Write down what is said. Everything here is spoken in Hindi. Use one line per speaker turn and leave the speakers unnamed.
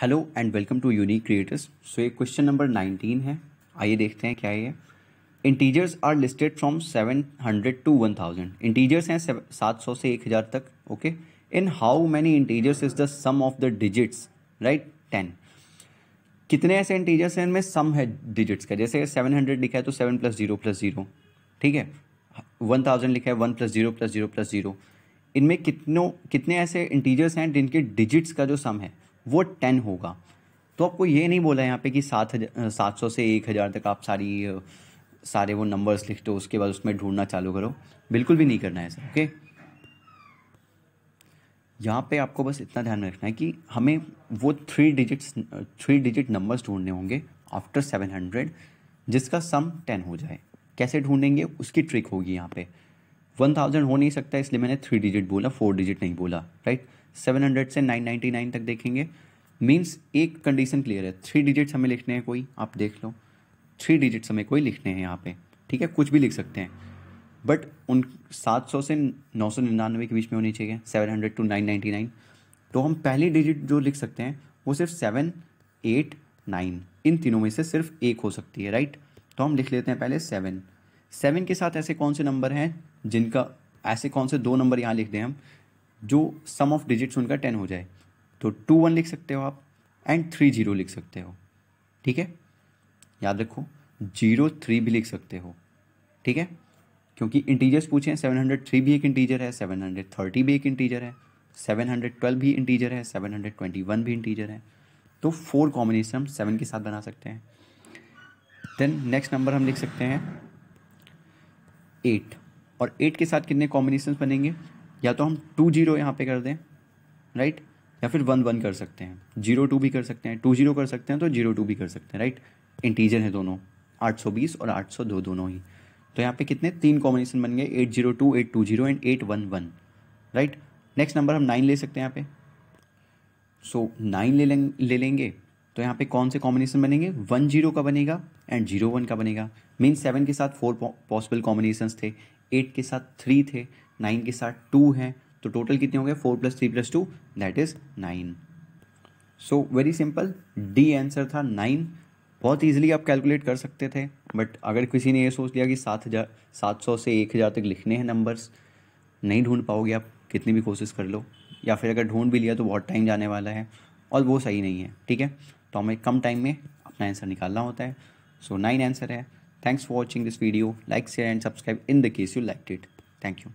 hello and welcome to unique creators so ये क्वेश्चन नंबर नाइनटीन है आइए देखते हैं क्या ये integers are listed from seven hundred to one thousand integers हैं सात सौ से एक हज़ार तक okay in how many integers is the sum of the digits right ten कितने ऐसे इंटीजर्स हैं इनमें सम है डिजिट्स का जैसे सेवन हंड्रेड लिखा है तो seven plus zero plus zero ठीक है वन थाउजेंड लिखा है one plus zero plus zero plus zero इनमें कितनों कितने ऐसे इंटीजर्स हैं जिनके डिजिट्स का जो सम है वो टेन होगा तो आपको ये नहीं बोला यहाँ पे कि सात हज़ार सात सौ से एक हज़ार तक आप सारी सारे वो नंबर्स लिख दो उसके बाद उसमें ढूंढना चालू करो बिल्कुल भी नहीं करना है ऐसा ओके यहाँ पे आपको बस इतना ध्यान रखना है कि हमें वो three digits three digit numbers ढूंढने होंगे आफ्टर सेवन हंड्रेड जिसका सम टेन हो जाए कैसे ढूंढेंगे उसकी ट्रिक होगी यहाँ पे वन थाउजेंड हो नहीं सकता इसलिए मैंने थ्री डिजिट बोला फोर डिजिट नहीं बोला राइट 700 से 999 तक देखेंगे मीन्स एक कंडीशन क्लियर है थ्री डिजिट्स हमें लिखने हैं कोई आप देख लो थ्री डिजिट्स हमें कोई लिखने हैं यहाँ पे ठीक है कुछ भी लिख सकते हैं बट उन 700 से 999 के बीच में होनी चाहिए 700 टू नाइन तो हम पहली डिजिट जो लिख सकते हैं वो सिर्फ सेवन एट नाइन इन तीनों में से सिर्फ एक हो सकती है राइट तो हम लिख लेते हैं पहले सेवन सेवन के साथ ऐसे कौन से नंबर हैं जिनका ऐसे कौन से दो नंबर यहाँ लिख दें हम जो सम ऑफ डिजिट्स उनका टेन हो जाए तो टू वन लिख सकते हो आप एंड थ्री जीरो लिख सकते हो ठीक है याद रखो जीरो थ्री भी लिख सकते हो ठीक है क्योंकि इंटीजर्स पूछे हैं सेवन हंड्रेड थ्री भी एक इंटीजर है सेवन हंड्रेड थर्टी भी एक इंटीजर है सेवन हंड्रेड ट्वेल्व भी इंटीजर है सेवन हंड्रेड ट्वेंटी वन भी इंटीजर है तो फोर कॉम्बिनेशन हम सेवन के साथ बना सकते हैं देन नेक्स्ट नंबर हम लिख सकते हैं एट और एट के साथ कितने कॉम्बिनेशन बनेंगे या तो हम टू जीरो यहाँ पे कर दें राइट या फिर वन वन कर सकते हैं जीरो टू भी कर सकते हैं टू जीरो कर सकते हैं तो जीरो टू भी कर सकते हैं राइट इंटीजर है दोनों आठ सौ बीस और आठ सौ दो दोनों ही तो यहाँ पे कितने तीन कॉम्बिनेशन बन गए eight zero two eight two zero and eight one one right next number हम नाइन ले सकते हैं यहाँ पे सो नाइन ले ले लेंगे तो यहाँ पे कौन से कॉम्बिनेशन बनेंगे वन जीरो का बनेगा एंड जीरो वन का बनेगा मीन सेवन के साथ फोर पॉसिबल कॉम्बिनेशन थे एट के साथ थ्री थे नाइन के साथ टू है तो टोटल कितने हो गए four plus three plus two that is nine so very simple the answer था नाइन बहुत ईजिली आप कैलकुलेट कर सकते थे बट अगर किसी ने ये सोच लिया कि सात हज़ार सात सौ से एक हज़ार तक लिखने हैं नंबर्स नहीं ढूंढ पाओगे आप कितनी भी कोशिश कर लो या फिर अगर ढूंढ भी लिया तो बहुत टाइम जाने वाला है और वो सही नहीं है ठीक है तो हमें कम टाइम में अपना आंसर निकालना होता है सो नाइन आंसर है thanks for watching this video like share and subscribe in the case you like it thank you